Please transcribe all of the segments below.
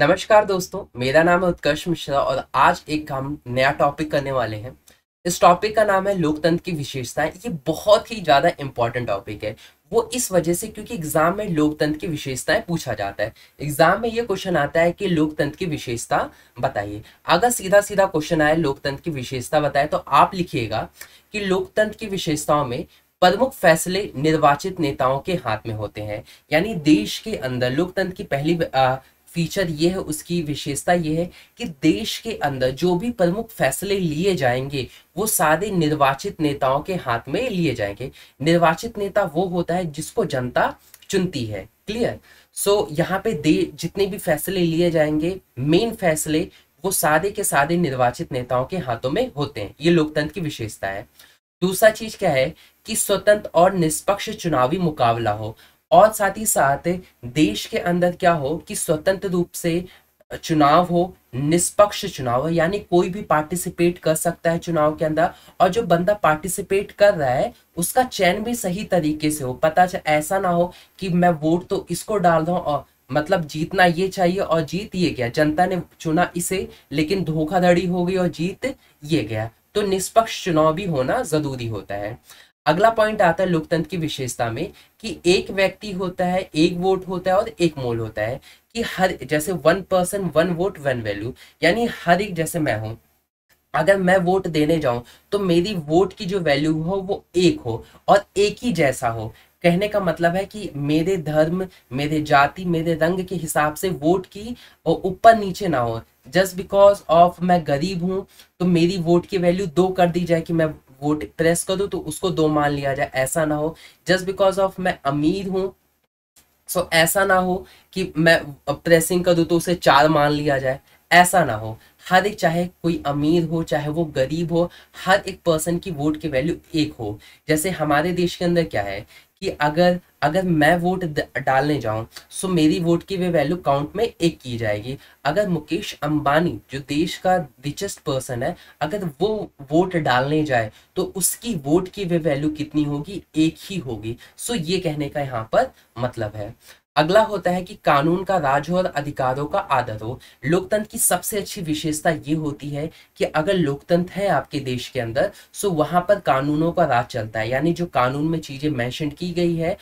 नमस्कार दोस्तों मेरा नाम है उत्कर्ष मिश्रा और आज एक हम नया टॉपिक करने वाले हैं इस टॉपिक का नाम है लोकतंत्र की विशेषताएं ये बहुत ही ज़्यादा इंपॉर्टेंट टॉपिक है वो इस वजह से क्योंकि एग्जाम में लोकतंत्र की विशेषताएं पूछा जाता है एग्जाम में ये क्वेश्चन आता है कि लोकतंत्र की विशेषता बताइए अगर सीधा सीधा क्वेश्चन आए लोकतंत्र की विशेषता बताए तो आप लिखिएगा कि लोकतंत्र की विशेषताओं में प्रमुख फैसले निर्वाचित नेताओं के हाथ में होते हैं यानी देश के अंदर लोकतंत्र की पहली फीचर ये है उसकी विशेषता ये है कि देश के अंदर जो भी प्रमुख फैसले लिए जाएंगे वो सारे निर्वाचित नेताओं के हाथ में लिए जाएंगे निर्वाचित नेता वो होता है जिसको जनता चुनती है क्लियर सो so, यहाँ पे दे जितने भी फैसले लिए जाएंगे मेन फैसले वो सादे के सादे निर्वाचित नेताओं के हाथों में होते हैं ये लोकतंत्र की विशेषता है दूसरा चीज क्या है कि स्वतंत्र और निष्पक्ष चुनावी मुकाबला हो और साथ ही साथ देश के अंदर क्या हो कि स्वतंत्र रूप से चुनाव हो निष्पक्ष चुनाव हो यानी कोई भी पार्टिसिपेट कर सकता है चुनाव के अंदर और जो बंदा पार्टिसिपेट कर रहा है उसका चयन भी सही तरीके से हो पता चल ऐसा ना हो कि मैं वोट तो इसको डाल रहा हूँ और मतलब जीतना ये चाहिए और जीत ये गया जनता ने चुना इसे लेकिन धोखाधड़ी हो गई और जीत ये गया तो निष्पक्ष चुनाव भी होना जरूरी होता है अगला पॉइंट आता है लोकतंत्र की विशेषता में कि एक व्यक्ति होता है एक वोट होता है और एक मोल होता है कि हर जैसे one person one vote one value यानी हर एक जैसे मैं हूं अगर मैं वोट देने जाऊं तो मेरी वोट की जो वैल्यू हो वो एक हो और एक ही जैसा हो कहने का मतलब है कि मेरे धर्म मेरे जाति मेरे रंग के हिसाब से वोट की ऊपर नीचे ना हो जस्ट बिकॉज ऑफ मैं गरीब हूँ तो मेरी वोट की वैल्यू दो कर दी जाए कि मैं वोट प्रेस कर दूँ तो उसको दो मान लिया जाए ऐसा ना हो जस्ट बिकॉज ऑफ मैं अमीर हूं सो so, ऐसा ना हो कि मैं प्रेसिंग कर दू तो उसे चार मान लिया जाए ऐसा ना हो हर एक चाहे कोई अमीर हो चाहे वो गरीब हो हर एक पर्सन की वोट की वैल्यू एक हो जैसे हमारे देश के अंदर क्या है कि अगर अगर मैं वोट डालने जाऊं सो मेरी वोट की वे वैल्यू काउंट में एक की जाएगी अगर मुकेश अंबानी जो देश का रिचेस्ट पर्सन है अगर वो वोट डालने जाए तो उसकी वोट की वे वैल्यू कितनी होगी एक ही होगी सो ये कहने का यहाँ पर मतलब है अगला होता है कि कानून का राज हो और अधिकारों का आदर हो लोकतंत्र की सबसे अच्छी विशेषता ये होती है कि अगर लोकतंत्र है आपके देश के अंदर सो तो वहां पर कानूनों का राज चलता है यानी जो कानून में चीजें मैंशन की गई है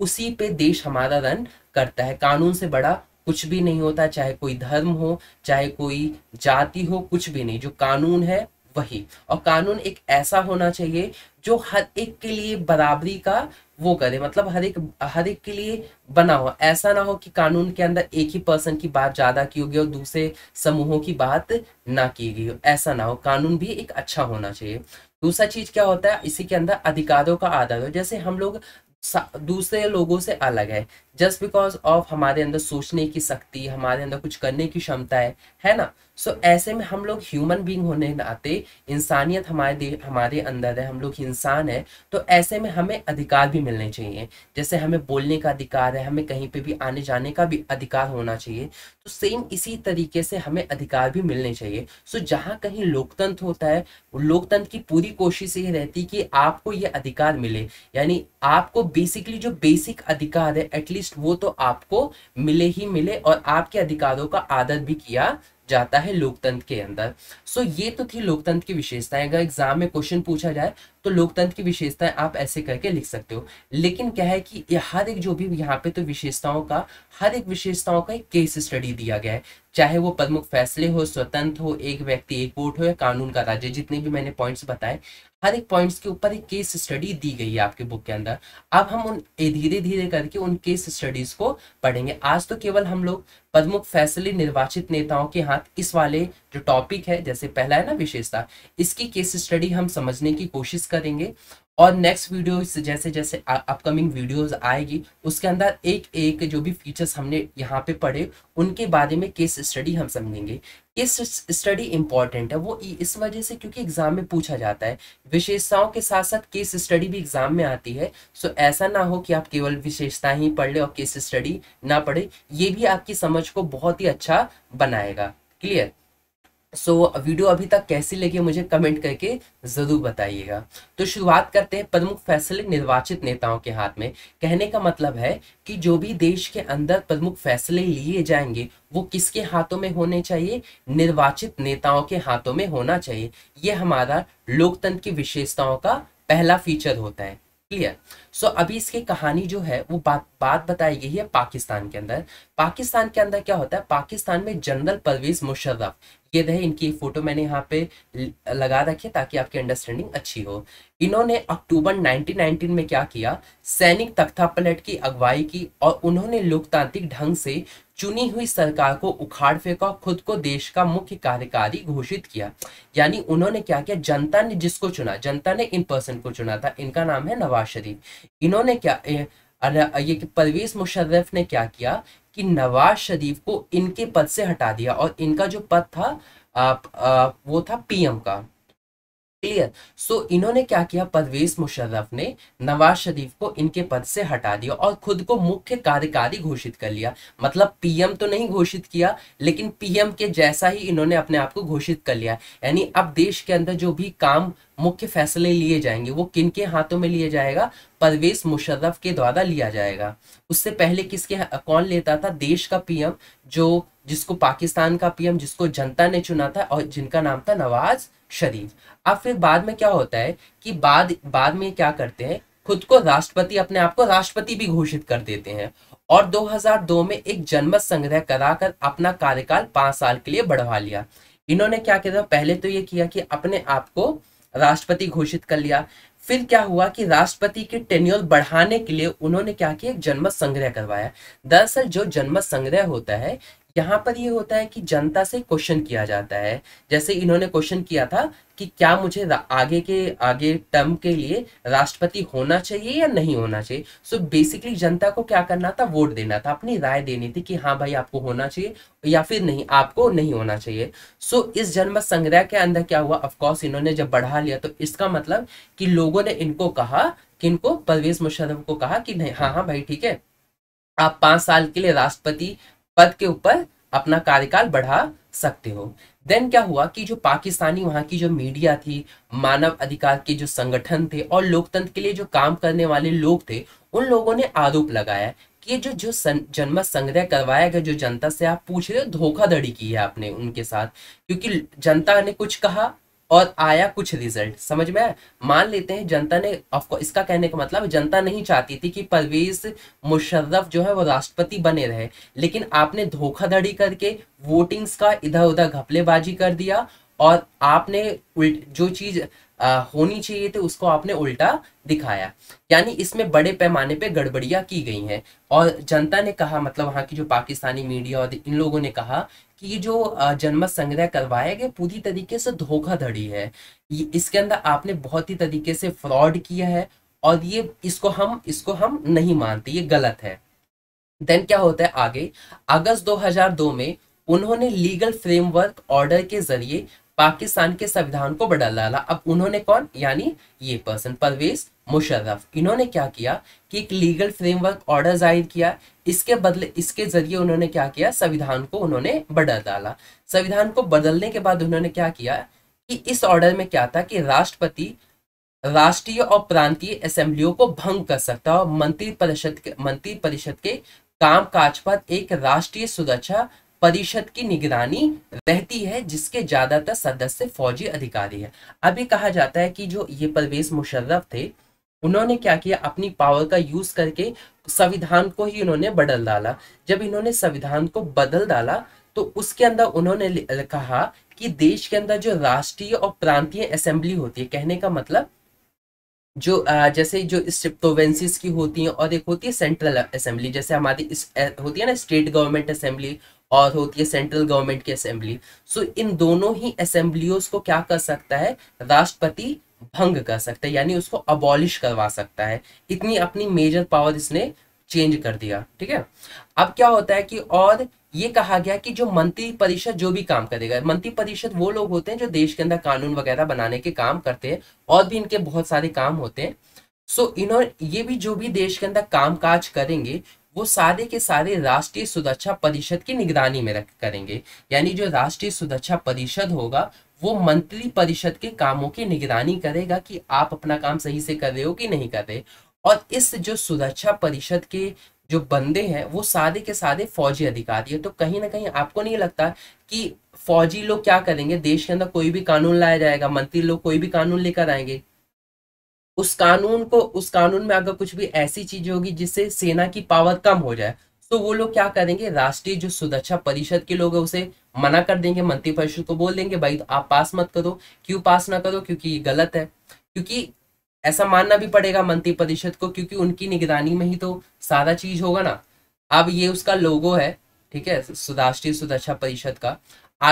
उसी पे देश हमारा रन करता है कानून से बड़ा कुछ भी नहीं होता चाहे कोई धर्म हो चाहे कोई जाति हो कुछ भी नहीं जो कानून है वही और कानून एक ऐसा होना चाहिए जो हर एक के लिए बराबरी का वो करे मतलब हर एक हर एक के लिए बना हो ऐसा ना हो कि कानून के अंदर एक ही पर्सन की बात ज़्यादा की होगी और दूसरे समूहों की बात ना की गई हो ऐसा ना हो कानून भी एक अच्छा होना चाहिए दूसरा चीज़ क्या होता है इसी के अंदर अधिकारों का आधार हो जैसे हम लोग दूसरे लोगों से अलग है जस्ट बिकॉज ऑफ हमारे अंदर सोचने की शक्ति हमारे अंदर कुछ करने की क्षमता है है ना सो so, ऐसे में हम लोग ह्यूमन बींग होने नाते इंसानियत हमारे हमारे अंदर है हम लोग इंसान है तो ऐसे में हमें अधिकार भी मिलने चाहिए जैसे हमें बोलने का अधिकार है हमें कहीं पे भी आने जाने का भी अधिकार होना चाहिए तो सेम इसी तरीके से हमें अधिकार भी मिलने चाहिए सो so, जहाँ कहीं लोकतंत्र होता है लोकतंत्र की पूरी कोशिश ये रहती कि आपको ये अधिकार मिले यानी आपको बेसिकली जो बेसिक अधिकार है एटलीस्ट एटलीस्ट वो तो आपको मिले ही मिले और आपके अधिकारों का आदर भी किया जाता है लोकतंत्र के अंदर सो so, ये तो थी लोकतंत्र की विशेषताएं अगर एग्जाम में क्वेश्चन पूछा जाए तो लोकतंत्र की विशेषताएं आप ऐसे करके लिख सकते हो लेकिन क्या है कि हर एक जो भी यहाँ पे तो विशेषताओं का हर एक विशेषताओं का एक केस स्टडी दिया गया है चाहे वो प्रमुख फैसले हो स्वतंत्र हो एक व्यक्ति एक वोट हो या कानून का राज्य जितने भी मैंने पॉइंट्स बताए हर एक पॉइंट्स के ऊपर एक केस स्टडी दी गई है आपके बुक के अंदर अब हम उन धीरे धीरे करके उन केस स्टडीज को पढ़ेंगे आज तो केवल हम लोग प्रमुख फैसले निर्वाचित नेताओं के हाथ इस वाले जो टॉपिक है जैसे पहला है ना विशेषता इसकी केस स्टडी हम समझने की कोशिश करेंगे और नेक्स्ट वीडियो जैसे जैसे अपकमिंग वीडियोस आएगी उसके अंदर एक एक जो भी फीचर्स हमने यहाँ पे पढ़े उनके बारे में केस स्टडी हम समझेंगे केस स्टडी इंपॉर्टेंट है वो इस वजह से क्योंकि एग्जाम में पूछा जाता है विशेषताओं के साथ साथ केस स्टडी भी एग्जाम में आती है सो ऐसा ना हो कि आप केवल विशेषता ही पढ़ लें और केस स्टडी ना पढ़े ये भी आपकी समझ को बहुत ही अच्छा बनाएगा क्लियर सो so, वीडियो अभी तक कैसी लगी मुझे कमेंट करके ज़रूर बताइएगा तो शुरुआत करते हैं प्रमुख फैसले निर्वाचित नेताओं के हाथ में कहने का मतलब है कि जो भी देश के अंदर प्रमुख फैसले लिए जाएंगे वो किसके हाथों में होने चाहिए निर्वाचित नेताओं के हाथों में होना चाहिए ये हमारा लोकतंत्र की विशेषताओं का पहला फीचर होता है क्लियर सो so, अभी इसकी कहानी जो है वो बात बात बताई गई है पाकिस्तान के अंदर पाकिस्तान के अंदर क्या होता है पाकिस्तान में जनरल परवेज मुशर्रफ ये रहे इनकी फोटो मैंने यहाँ पे लगा रखी है ताकि आपकी अंडरस्टैंडिंग अच्छी हो इन्होंने अक्टूबर 1919 में क्या किया सैनिक तख्ता पलट की अगुवाई की और उन्होंने लोकतांत्रिक ढंग से चुनी हुई सरकार को उखाड़ फेंका खुद को देश का मुख्य कार्यकारी घोषित किया यानी उन्होंने क्या किया जनता ने जिसको चुना जनता ने इन पर्सन को चुना था इनका नाम है नवाज शरीफ इन्होंने क्या ये कि परवेज मुशर्रफ ने क्या किया कि नवाज शरीफ को इनके पद से हटा दिया और इनका जो पद था आ, आ, वो था पीएम का क्लियर सो so, इन्होंने क्या किया परवेज मुशर्रफ ने नवाज शरीफ को इनके पद से हटा दिया और खुद को मुख्य कार्यकारी घोषित कर लिया मतलब पीएम तो नहीं घोषित किया लेकिन पीएम के जैसा ही इन्होंने अपने आप को घोषित कर लिया यानी अब देश के अंदर जो भी काम मुख्य फैसले लिए जाएंगे वो किन के हाथों में लिया जाएगा परवेज मुशर्रफ के द्वारा लिया जाएगा उससे पहले किसके कौन लेता था देश का पीएम जो जिसको पाकिस्तान का पीएम जिसको जनता ने चुना था और जिनका नाम था नवाज शरीफ अब फिर बाद में क्या होता है कि बाद बाद में क्या करते हैं खुद को राष्ट्रपति अपने आप को राष्ट्रपति भी घोषित कर देते हैं और 2002 में एक जनमत संग्रह कराकर अपना कार्यकाल पांच साल के लिए बढ़वा लिया इन्होंने क्या किया पहले तो ये किया कि अपने आप को राष्ट्रपति घोषित कर लिया फिर क्या हुआ कि राष्ट्रपति के टेन्योर बढ़ाने के लिए उन्होंने क्या किया जन्म संग्रह करवाया दरअसल जो जन्म संग्रह होता है यहाँ पर ये होता है कि जनता से क्वेश्चन किया जाता है जैसे इन्होंने क्वेश्चन किया था कि क्या मुझे आगे के आगे टर्म के लिए राष्ट्रपति होना चाहिए या नहीं होना चाहिए सो so बेसिकली जनता को क्या करना था वोट देना था अपनी राय देनी थी कि हाँ भाई आपको होना चाहिए या फिर नहीं आपको नहीं होना चाहिए सो so, इस जन्म संग्रह के अंदर क्या हुआ ऑफकोर्स इन्होंने जब बढ़ा लिया तो इसका मतलब कि लोगों ने इनको कहा कि इनको परवेज मुशरफ को कहा कि नहीं हाँ हाँ भाई ठीक है आप पांच साल के लिए राष्ट्रपति पद के ऊपर अपना कार्यकाल बढ़ा सकते हो देन क्या हुआ कि जो पाकिस्तानी वहाँ की जो मीडिया थी मानव अधिकार के जो संगठन थे और लोकतंत्र के लिए जो काम करने वाले लोग थे उन लोगों ने आरोप लगाया कि जो जो जनमत संग्रह करवाया गया जो जनता से आप पूछ रहे हो धोखाधड़ी की है आपने उनके साथ क्योंकि जनता ने कुछ कहा और आया कुछ रिजल्ट समझ में आया मान लेते हैं जनता ने आपको इसका कहने का मतलब जनता नहीं चाहती थी कि परवेज मुशर्रफ जो है वो राष्ट्रपति बने रहे लेकिन आपने धोखाधड़ी करके वोटिंग्स का इधर उधर घपलेबाजी कर दिया और आपने उल्ट जो चीज़ होनी चाहिए थी उसको आपने उल्टा दिखाया यानी इसमें बड़े पैमाने पे गड़बड़ियां की गई हैं और जनता ने कहा मतलब वहाँ की जो पाकिस्तानी मीडिया और इन लोगों ने कहा कि जो जन्म संग्रह करवाया गया पूरी तरीके से धोखाधड़ी है इसके अंदर आपने बहुत ही तरीके से फ्रॉड किया है और ये इसको हम इसको हम नहीं मानते ये गलत है देन क्या होता है आगे अगस्त 2002 में उन्होंने लीगल फ्रेमवर्क ऑर्डर के जरिए पाकिस्तान के संविधान को बदल डाला अब उन्होंने कौन यानी ये पर्सन परवेज मुशर्रफ इन्होंने क्या किया कि एक लीगल फ्रेमवर्क ऑर्डर जाहिर किया इसके बदले इसके जरिए उन्होंने क्या किया संविधान को उन्होंने बदल डाला संविधान को बदलने के बाद उन्होंने क्या किया कि इस ऑर्डर में क्या था कि राष्ट्रपति राष्ट्रीय और प्रांतीय असेंबलियों को भंग कर सकता और मंत्री परिषद मंत्री के काम काज पर एक राष्ट्रीय सुरक्षा परिषद की निगरानी रहती है जिसके ज्यादातर सदस्य फौजी अधिकारी है अभी कहा जाता है कि जो ये परवेज मुशर्रफ थे उन्होंने क्या किया अपनी पावर का यूज करके संविधान को ही उन्होंने बदल डाला जब इन्होंने संविधान को बदल डाला तो उसके अंदर उन्होंने कहा कि देश के अंदर जो राष्ट्रीय और प्रांतीय असेंबली होती है कहने का मतलब जो जैसे जो स्ट्रिप्टोवेंसिस की होती हैं और एक होती है सेंट्रल असेंबली जैसे हमारी होती है ना स्टेट गवर्नमेंट असेंबली और होती है सेंट्रल गवर्नमेंट की असेंबली सो इन दोनों ही असेंबलियों को क्या कर सकता है राष्ट्रपति भंग कर सकता है यानी उसको अबॉलिश करवा सकता है इतनी अपनी मेजर पावर इसने चेंज कर दिया ठीक है अब क्या होता है कि और ये कहा गया कि जो मंत्री परिषद जो भी काम करेगा मंत्री परिषद वो लोग होते हैं जो देश के अंदर कानून वगैरह बनाने के काम करते हैं और भी इनके बहुत सारे काम होते हैं सो इन्होंने ये भी जो भी देश के अंदर काम काज करेंगे वो सारे के सारे राष्ट्रीय सुरक्षा परिषद की निगरानी में रख करेंगे यानी जो राष्ट्रीय सुरक्षा परिषद होगा वो मंत्री परिषद के कामों की निगरानी करेगा कि आप अपना काम सही से कर रहे हो कि नहीं कर रहे और इस जो सुरक्षा परिषद के जो बंदे हैं वो सारे के सारे फौजी अधिकारी है तो कहीं ना कहीं आपको नहीं लगता कि फौजी लोग क्या करेंगे देश के अंदर कोई भी कानून लाया जाएगा मंत्री लोग कोई भी कानून लेकर आएंगे उस कानून को उस कानून में अगर कुछ भी ऐसी चीज होगी जिससे सेना की पावर कम हो जाए तो वो लोग क्या करेंगे राष्ट्रीय जो सुरक्षा परिषद के लोग है उसे मना कर देंगे मंत्री परिषद को बोल देंगे भाई आप पास मत करो क्यों पास ना करो क्योंकि ये गलत है क्योंकि ऐसा मानना भी पड़ेगा मंत्री परिषद को क्योंकि उनकी निगरानी में ही तो सारा चीज होगा ना अब ये उसका लोगो है ठीक है राष्ट्रीय सुरक्षा परिषद का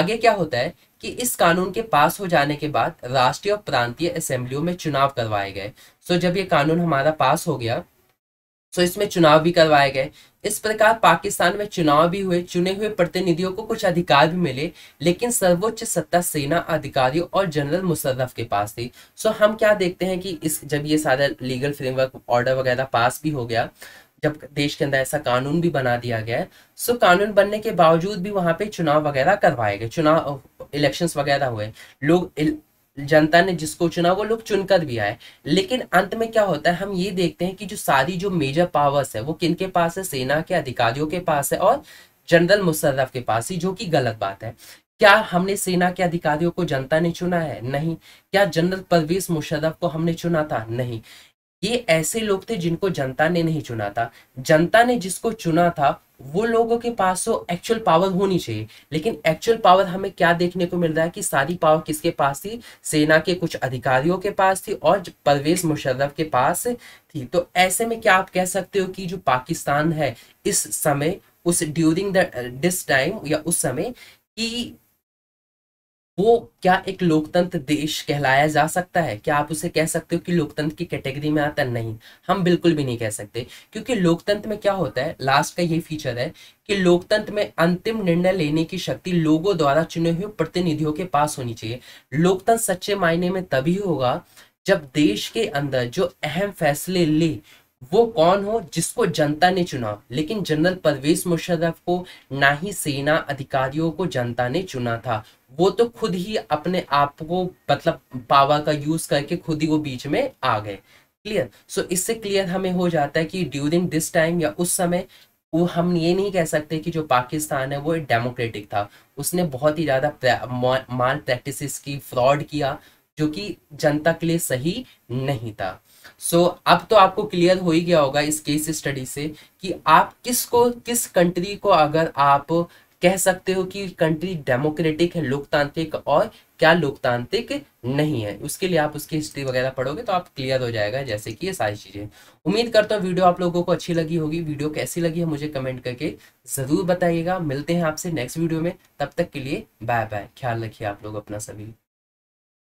आगे क्या होता है कि इस कानून के पास हो जाने के बाद राष्ट्रीय और प्रांतीय असेंबलियों में चुनाव करवाए गए सो जब ये कानून हमारा पास हो गया सो इसमें चुनाव भी करवाए गए इस प्रकार पाकिस्तान में चुनाव भी हुए चुने हुए प्रतिनिधियों को कुछ अधिकार भी मिले लेकिन सर्वोच्च सत्ता सेना अधिकारियों और जनरल मुशर्रफ के पास थी सो हम क्या देखते हैं कि इस जब ये सारा लीगल फ्रेमवर्क ऑर्डर वगैरह पास भी हो गया जब देश के अंदर ऐसा कानून भी बना दिया गया है सो कानून बनने के बावजूद भी वहां पे चुनाव वगैरह करवाए गए चुनाव इलेक्शंस वगैरह हुए लोग जनता ने जिसको चुना वो लोग चुनकर भी आए लेकिन अंत में क्या होता है हम ये देखते हैं कि जो सारी जो मेजर पावर्स है वो किन के पास है सेना के अधिकारियों के पास है और जनरल मुशर्रफ के पास ही जो कि गलत बात है क्या हमने सेना के अधिकारियों को जनता ने चुना है नहीं क्या जनरल परवेज मुशर्रफ को हमने चुना था नहीं ये ऐसे लोग थे जिनको जनता ने नहीं चुना था जनता ने जिसको चुना था वो लोगों के पास तो एक्चुअल पावर होनी चाहिए लेकिन एक्चुअल पावर हमें क्या देखने को मिल रहा है कि सारी पावर किसके पास थी सेना के कुछ अधिकारियों के पास थी और परवेज मुशर्रफ के पास थी तो ऐसे में क्या आप कह सकते हो कि जो पाकिस्तान है इस समय उस ड्यूरिंग द दिस टाइम या उस समय कि वो क्या एक लोकतंत्र देश कहलाया जा सकता है क्या आप उसे कह सकते हो कि लोकतंत्र की कैटेगरी में आता नहीं हम बिल्कुल भी नहीं कह सकते क्योंकि लोकतंत्र में क्या होता है लास्ट का ये फीचर है कि लोकतंत्र में अंतिम निर्णय लेने की शक्ति लोगों द्वारा चुने हुए प्रतिनिधियों के पास होनी चाहिए लोकतंत्र सच्चे मायने में तभी होगा जब देश के अंदर जो अहम फैसले ले वो कौन हो जिसको जनता ने चुना लेकिन जनरल परवेज मुशर्रफ को ना ही सेना अधिकारियों को जनता ने चुना था वो तो खुद ही अपने आप को मतलब पावर का यूज करके खुद ही वो बीच में आ गए क्लियर सो इससे क्लियर हमें हो जाता है कि ड्यूरिंग दिस टाइम या उस समय वो हम ये नहीं कह सकते कि जो पाकिस्तान है वो डेमोक्रेटिक था उसने बहुत ही ज़्यादा माल प्रैक्टिस की फ्रॉड किया जो कि जनता के लिए सही नहीं था सो so, अब तो आपको क्लियर हो ही गया होगा इस केस स्टडी से कि आप किस को किस कंट्री को अगर आप कह सकते हो कि कंट्री डेमोक्रेटिक है लोकतांत्रिक और क्या लोकतांत्रिक नहीं है उसके लिए आप उसकी हिस्ट्री वगैरह पढ़ोगे तो आप क्लियर हो जाएगा जैसे कि ये सारी चीज़ें उम्मीद करता हूँ वीडियो आप लोगों को अच्छी लगी होगी वीडियो कैसी लगी है मुझे कमेंट करके ज़रूर बताइएगा मिलते हैं आपसे नेक्स्ट वीडियो में तब तक के लिए बाय बाय ख्याल रखिए आप लोग अपना सभी